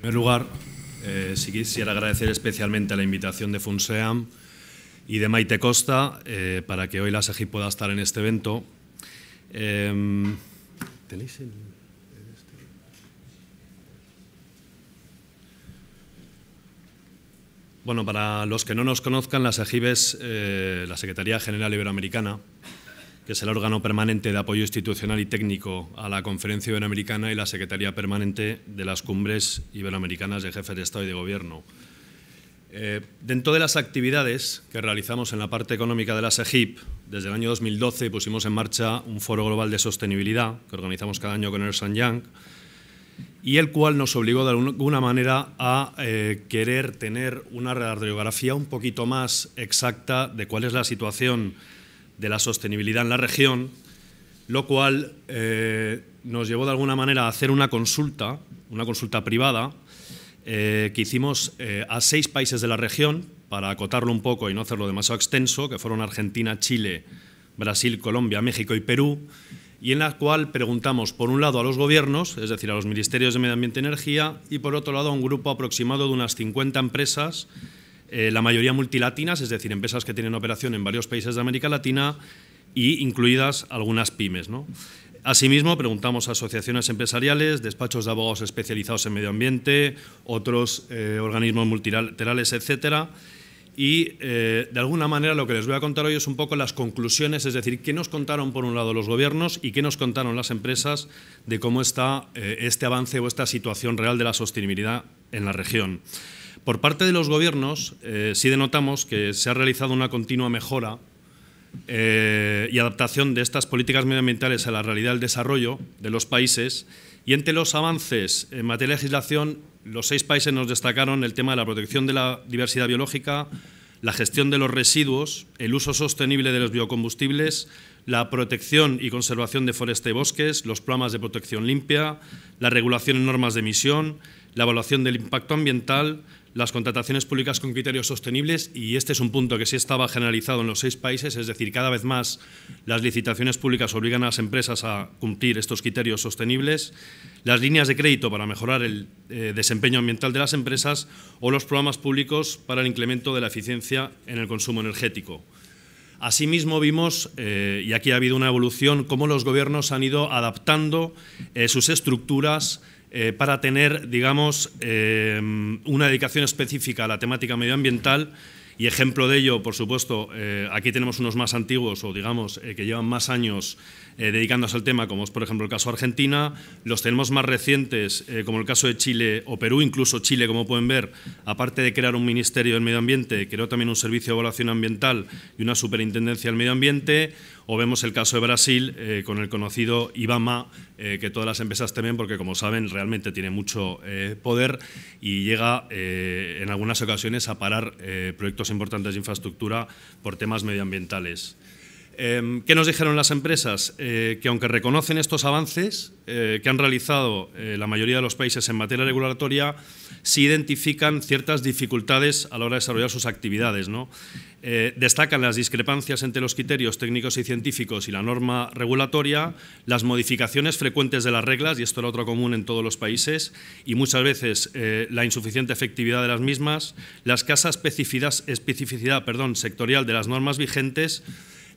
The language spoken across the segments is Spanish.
En primer lugar, eh, quisiera agradecer especialmente la invitación de FUNSEAM y de Maite Costa eh, para que hoy la SEGI pueda estar en este evento. Em, bueno, para los que no nos conozcan, la SEGIB es eh, la Secretaría General Iberoamericana, que es el órgano permanente de apoyo institucional y técnico a la Conferencia Iberoamericana y la Secretaría Permanente de las Cumbres Iberoamericanas de Jefes de Estado y de Gobierno. Eh, dentro de las actividades que realizamos en la parte económica de la SEGIP, desde el año 2012 pusimos en marcha un foro global de sostenibilidad que organizamos cada año con Ernst Young y el cual nos obligó de alguna manera a eh, querer tener una radiografía un poquito más exacta de cuál es la situación de la sostenibilidad en la región, lo cual eh, nos llevó de alguna manera a hacer una consulta, una consulta privada, eh, que hicimos eh, a seis países de la región, para acotarlo un poco y no hacerlo demasiado extenso, que fueron Argentina, Chile, Brasil, Colombia, México y Perú, y en la cual preguntamos, por un lado, a los gobiernos, es decir, a los ministerios de Medio Ambiente y Energía, y por otro lado, a un grupo aproximado de unas 50 empresas eh, la mayoría multilatinas, es decir, empresas que tienen operación en varios países de América Latina y incluidas algunas pymes. Asimismo, preguntamos a asociaciones empresariales, despachos de abogados especializados en medio ambiente, otros eh, organismos multilaterales, etc. Y eh, de alguna manera lo que les voy a contar hoy es un poco las conclusiones, es decir, qué nos contaron por un lado los gobiernos y qué nos contaron las empresas de cómo está este avance o esta situación real de la sostenibilidad en la región. Por parte de los gobiernos, eh, sí denotamos que se ha realizado una continua mejora eh, y adaptación de estas políticas medioambientales a la realidad del desarrollo de los países. Y entre los avances en materia de legislación, los seis países nos destacaron el tema de la protección de la diversidad biológica, la gestión de los residuos, el uso sostenible de los biocombustibles, la protección y conservación de foresta y bosques, los programas de protección limpia, la regulación en normas de emisión, la evaluación del impacto ambiental, las contrataciones públicas con criterios sostenibles y este es un punto que sí estaba generalizado en los seis países, es decir, cada vez más las licitaciones públicas obligan a las empresas a cumplir estos criterios sostenibles, las líneas de crédito para mejorar el eh, desempeño ambiental de las empresas o los programas públicos para el incremento de la eficiencia en el consumo energético. Asimismo vimos, eh, y aquí ha habido una evolución, cómo los gobiernos han ido adaptando eh, sus estructuras eh, para tener, digamos, una dedicación específica a la temática medioambiental y ejemplo de ello, por supuesto, eh, aquí tenemos unos más antiguos o digamos eh, que llevan más años eh, dedicándose al tema, como es por ejemplo el caso de Argentina, los tenemos más recientes, como el caso de Chile o Perú, incluso Chile, como pueden ver, aparte de crear un Ministerio del Medio Ambiente, creó también un Servicio de Evaluación Ambiental y una Superintendencia del Medio Ambiente, o vemos el caso de Brasil con el conocido IBAMA, eh, que todas las empresas temen porque, como saben, realmente tiene mucho eh, poder y llega eh, en algunas ocasiones a parar proyectos importantes de infraestructura por temas medioambientales. Em, ¿Qué nos dijeron las empresas? Eh, que aunque reconocen estos avances eh, que han realizado eh, la mayoría de los países en materia regulatoria, sí identifican ciertas dificultades a la hora de desarrollar sus actividades. destacan las discrepancias entre los criterios técnicos y científicos y la norma regulatoria, las modificaciones frecuentes de las reglas, y esto lo otro común en todos los países, y muchas veces la insuficiente efectividad de las mismas, la escasa especificidad, perdón, sectorial de las normas vigentes,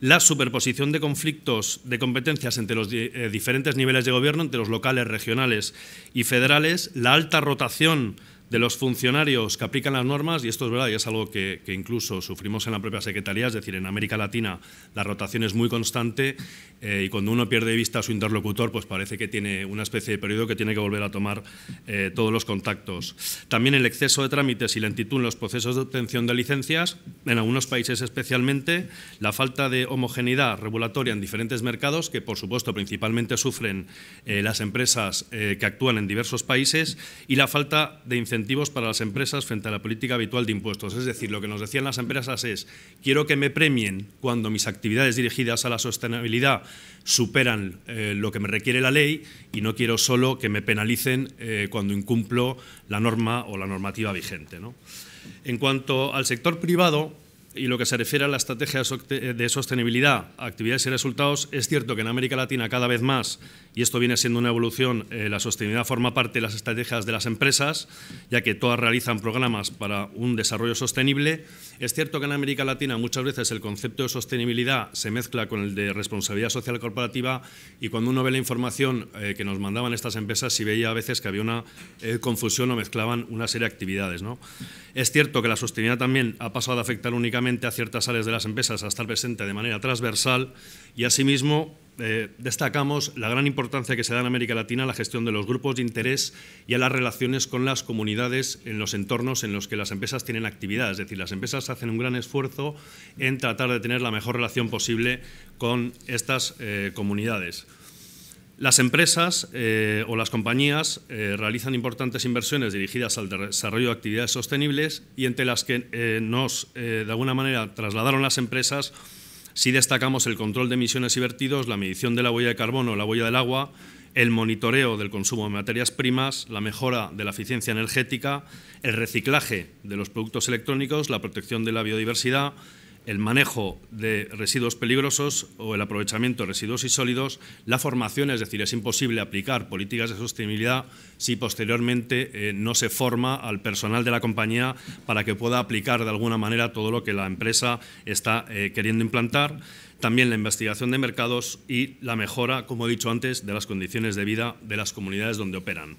la superposición de conflictos de competencias entre los eh, diferentes niveles de gobierno, entre los locales, regionales y federales, la alta rotación de los funcionarios que aplican las normas, y esto es verdad y es algo que, incluso sufrimos en la propia Secretaría, es decir, en América Latina la rotación es muy constante eh, y cuando uno pierde de vista a su interlocutor, pues parece que tiene una especie de periodo que tiene que volver a tomar eh, todos los contactos. También el exceso de trámites y lentitud en los procesos de obtención de licencias, en algunos países especialmente, la falta de homogeneidad regulatoria en diferentes mercados, que por supuesto principalmente sufren eh, las empresas que actúan en diversos países, y la falta de incentivos para las empresas frente a la política habitual de impuestos. Es decir, lo que nos decían las empresas es, quiero que me premien cuando mis actividades dirigidas a la sostenibilidad superan eh, lo que me requiere la ley y no quiero solo que me penalicen eh, cuando incumplo la norma o la normativa vigente. En cuanto al sector privado, y lo que se refiere a la estrategia de sostenibilidad, actividades y resultados, es cierto que en América Latina cada vez más y esto viene siendo una evolución, eh, la sostenibilidad forma parte de las estrategias de las empresas, ya que todas realizan programas para un desarrollo sostenible. Es cierto que en América Latina muchas veces el concepto de sostenibilidad se mezcla con el de responsabilidad social corporativa y cuando uno ve la información eh, que nos mandaban estas empresas, sí veía a veces que había una eh, confusión o mezclaban una serie de actividades. ¿no? Es cierto que la sostenibilidad también ha pasado a afectar únicamente a ciertas áreas de las empresas a estar presente de manera transversal y asimismo eh, destacamos la gran importancia que se da en América Latina a la gestión de los grupos de interés y a las relaciones con las comunidades en los entornos en los que las empresas tienen actividad. Es decir, las empresas hacen un gran esfuerzo en tratar de tener la mejor relación posible con estas eh, comunidades. Las empresas eh, o las compañías realizan importantes inversiones dirigidas al desarrollo de actividades sostenibles y entre las que nos, de alguna manera, trasladaron las empresas si destacamos el control de emisiones y vertidos, la medición de la huella de carbono, la huella del agua, el monitoreo del consumo de materias primas, la mejora de la eficiencia energética, el reciclaje de los productos electrónicos, la protección de la biodiversidad, el manejo de residuos peligrosos o el aprovechamiento de residuos y sólidos, la formación, es decir, es imposible aplicar políticas de sostenibilidad si posteriormente eh, no se forma al personal de la compañía para que pueda aplicar de alguna manera todo lo que la empresa está eh, queriendo implantar, también la investigación de mercados y la mejora, como he dicho antes, de las condiciones de vida de las comunidades donde operan.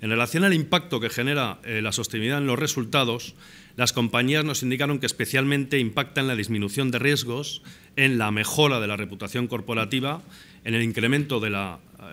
En relación al impacto que genera eh, la sostenibilidad en los resultados, las compañías nos indicaron que especialmente impacta en la disminución de riesgos, en la mejora de la reputación corporativa, en el incremento eh,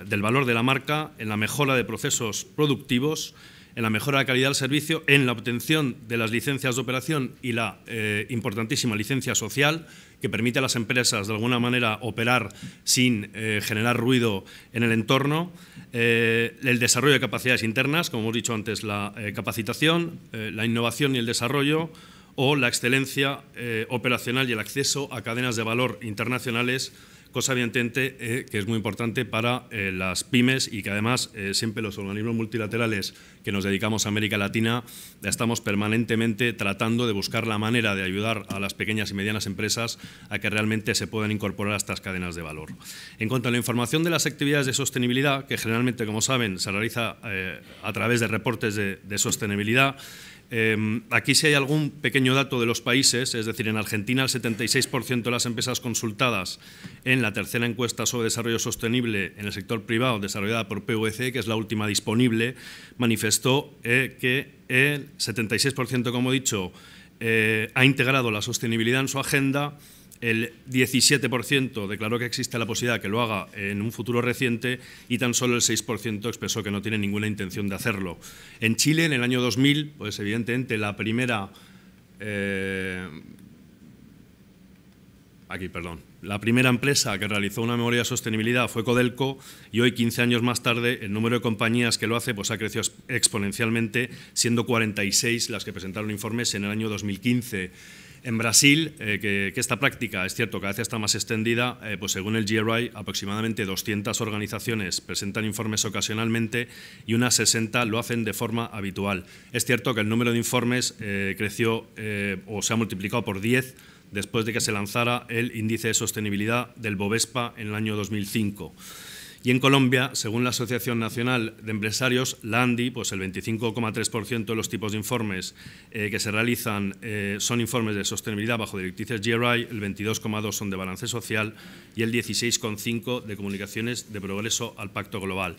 del valor de la marca, en la mejora de procesos productivos, en la mejora de la calidad del servicio, en la obtención de las licencias de operación y la eh, importantísima licencia social, que permite a las empresas de alguna manera operar sin eh, generar ruido en el entorno, eh, el desarrollo de capacidades internas, como hemos dicho antes, la eh, capacitación, la innovación y el desarrollo, o la excelencia operacional y el acceso a cadenas de valor internacionales cosa evidentemente eh, que es muy importante para eh, las pymes y que además eh, siempre los organismos multilaterales que nos dedicamos a América Latina estamos permanentemente tratando de buscar la manera de ayudar a las pequeñas y medianas empresas a que realmente se puedan incorporar a estas cadenas de valor. En cuanto a la información de las actividades de sostenibilidad, que generalmente, como saben, se realiza a través de reportes de sostenibilidad, Em, aquí si hay algún pequeño dato de los países, es decir, en Argentina el 76% de las empresas consultadas en la tercera encuesta sobre desarrollo sostenible en el sector privado desarrollada por PVC, que es la última disponible, manifestó eh, que el 76%, como he dicho, eh, ha integrado la sostenibilidad en su agenda el 17% declaró que existe la posibilidad de que lo haga en un futuro reciente y tan solo el 6% expresó que no tiene ninguna intención de hacerlo. En Chile, en el año 2000, pues evidentemente la primera... Eh, aquí, perdón. La primera empresa que realizó una memoria de sostenibilidad fue Codelco y hoy, 15 años más tarde, el número de compañías que lo hace pues, ha crecido exponencialmente, siendo 46 las que presentaron informes en el año 2015. En Brasil, eh, que, esta práctica es cierto cada vez está más extendida, eh, pues según el GRI, aproximadamente 200 organizaciones presentan informes ocasionalmente y unas 60 lo hacen de forma habitual. Es cierto que el número de informes eh, creció o se ha multiplicado por 10 después de que se lanzara el índice de sostenibilidad del Bovespa en el año 2005. Y en Colombia, según la Asociación Nacional de Empresarios, la ANDI, pues el 25,3% de los tipos de informes eh, que se realizan eh, son informes de sostenibilidad bajo directrices GRI, el 22,2% son de balance social y el 16,5% de comunicaciones de progreso al Pacto Global.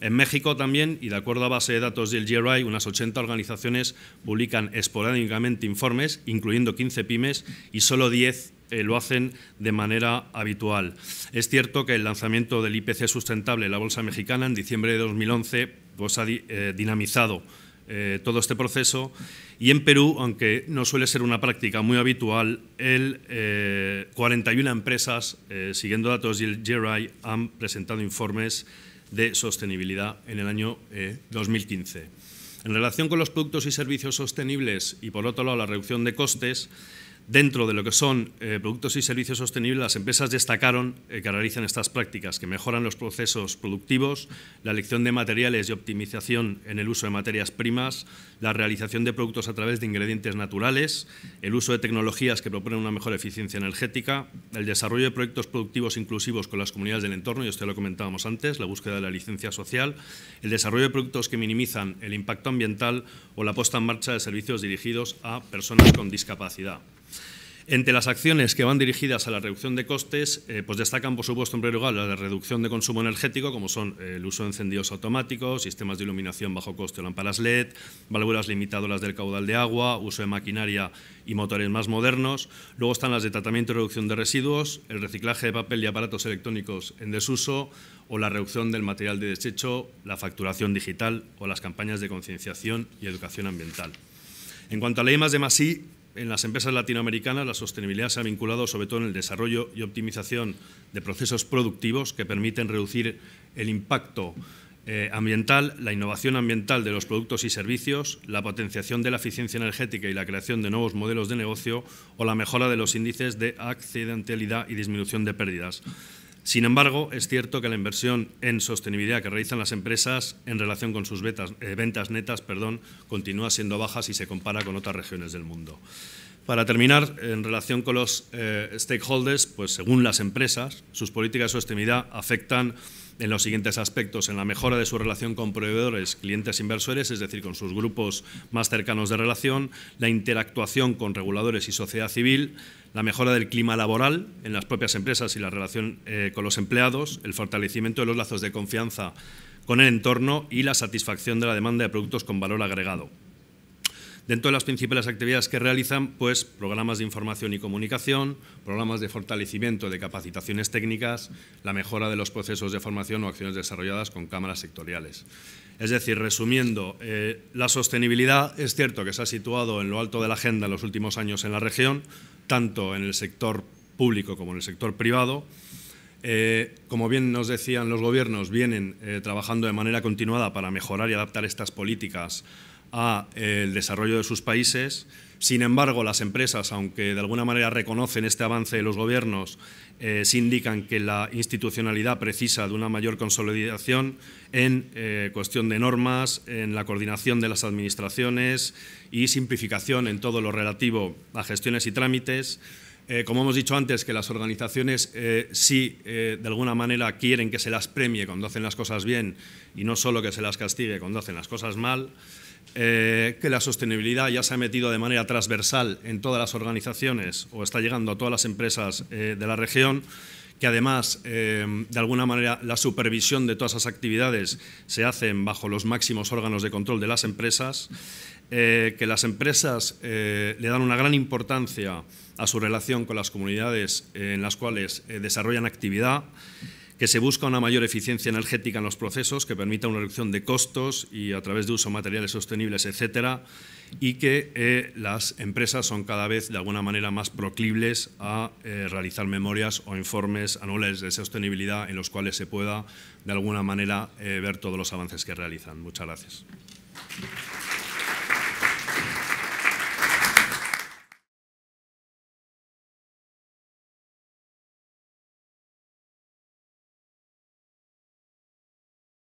En México también, y de acuerdo a base de datos del GRI, unas 80 organizaciones publican esporádicamente informes, incluyendo 15 pymes, y solo 10 eh, lo hacen de manera habitual. Es cierto que el lanzamiento del IPC sustentable en la Bolsa Mexicana en diciembre de 2011 pues, ha eh, dinamizado eh, todo este proceso y en Perú, aunque no suele ser una práctica muy habitual, el 41 empresas, siguiendo datos del GRI, han presentado informes de sostenibilidad en el año 2015. En relación con los productos y servicios sostenibles y, por otro lado, la reducción de costes, Dentro de lo que son eh, productos y servicios sostenibles, las empresas destacaron eh, que realizan estas prácticas que mejoran los procesos productivos, la elección de materiales y optimización en el uso de materias primas, la realización de productos a través de ingredientes naturales, el uso de tecnologías que proponen una mejor eficiencia energética, el desarrollo de proyectos productivos inclusivos con las comunidades del entorno, y esto lo comentábamos antes, la búsqueda de la licencia social, el desarrollo de productos que minimizan el impacto ambiental o la puesta en marcha de servicios dirigidos a personas con discapacidad. Entre las acciones que van dirigidas a la reducción de costes, eh, pues destacan, por supuesto, en primer lugar, la de reducción de consumo energético, como son eh, el uso de encendidos automáticos, sistemas de iluminación bajo coste o lámparas LED, válvulas limitadoras del caudal de agua, uso de maquinaria y motores más modernos. Luego están las de tratamiento y reducción de residuos, el reciclaje de papel y aparatos electrónicos en desuso o la reducción del material de desecho, la facturación digital o las campañas de concienciación y educación ambiental. En cuanto a la más de más en las empresas latinoamericanas la sostenibilidad se ha vinculado sobre todo en el desarrollo y optimización de procesos productivos que permiten reducir el impacto eh, ambiental, la innovación ambiental de los productos y servicios, la potenciación de la eficiencia energética y la creación de nuevos modelos de negocio o la mejora de los índices de accidentalidad y disminución de pérdidas. Sin embargo, es cierto que la inversión en sostenibilidad que realizan las empresas en relación con sus eh, ventas netas perdón, continúa siendo baja si se compara con otras regiones del mundo. Para terminar, en relación con los eh, stakeholders, pues según las empresas, sus políticas de sostenibilidad afectan en los siguientes aspectos, en la mejora de su relación con proveedores, clientes inversores, es decir, con sus grupos más cercanos de relación, la interactuación con reguladores y sociedad civil, la mejora del clima laboral en las propias empresas y la relación eh, con los empleados, el fortalecimiento de los lazos de confianza con el entorno y la satisfacción de la demanda de productos con valor agregado. Dentro de las principales actividades que realizan, pues programas de información y comunicación, programas de fortalecimiento de capacitaciones técnicas, la mejora de los procesos de formación o acciones desarrolladas con cámaras sectoriales. Es decir, resumiendo, eh, la sostenibilidad es cierto que se ha situado en lo alto de la agenda en los últimos años en la región, tanto en el sector público como en el sector privado. Eh, como bien nos decían los gobiernos, vienen eh, trabajando de manera continuada para mejorar y adaptar estas políticas a eh, el desarrollo de sus países. Sin embargo, las empresas, aunque de alguna manera reconocen este avance de los gobiernos, eh, se indican que la institucionalidad precisa de una mayor consolidación en eh, cuestión de normas, en la coordinación de las administraciones y simplificación en todo lo relativo a gestiones y trámites. como hemos dicho antes, que las organizaciones sí, de alguna manera, quieren que se las premie cuando hacen las cosas bien y no solo que se las castigue cuando hacen las cosas mal. Eh, que la sostenibilidad ya se ha metido de manera transversal en todas las organizaciones o está llegando a todas las empresas eh, de la región, que además, eh, de alguna manera, la supervisión de todas esas actividades se hacen bajo los máximos órganos de control de las empresas, que las empresas le dan una gran importancia a su relación con las comunidades en las cuales desarrollan actividad que se busca una mayor eficiencia energética en los procesos, que permita una reducción de costos y a través de uso de materiales sostenibles, etcétera, y que eh, las empresas son cada vez de alguna manera más proclibles a eh, realizar memorias o informes anuales de sostenibilidad en los cuales se pueda de alguna manera eh, ver todos los avances que realizan. Muchas gracias.